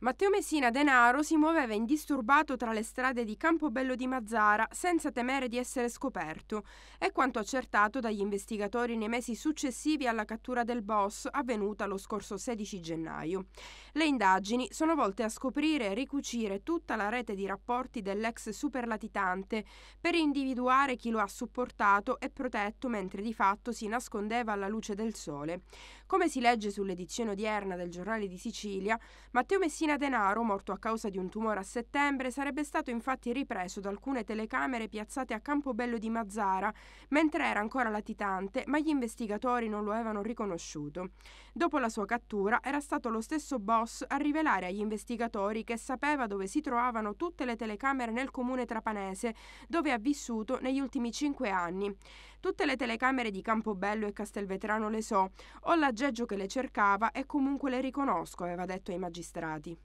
Matteo Messina Denaro si muoveva indisturbato tra le strade di Campobello di Mazzara senza temere di essere scoperto. È quanto accertato dagli investigatori nei mesi successivi alla cattura del boss avvenuta lo scorso 16 gennaio. Le indagini sono volte a scoprire e ricucire tutta la rete di rapporti dell'ex superlatitante per individuare chi lo ha supportato e protetto mentre di fatto si nascondeva alla luce del sole. Come si legge sull'edizione odierna del giornale di Sicilia, Matteo Messina Denaro, morto a causa di un tumore a settembre, sarebbe stato infatti ripreso da alcune telecamere piazzate a Campobello di Mazzara, mentre era ancora latitante, ma gli investigatori non lo avevano riconosciuto. Dopo la sua cattura era stato lo stesso boss Moss a rivelare agli investigatori che sapeva dove si trovavano tutte le telecamere nel comune trapanese, dove ha vissuto negli ultimi cinque anni. Tutte le telecamere di Campobello e Castelvetrano le so, ho l'aggeggio che le cercava e comunque le riconosco, aveva detto ai magistrati.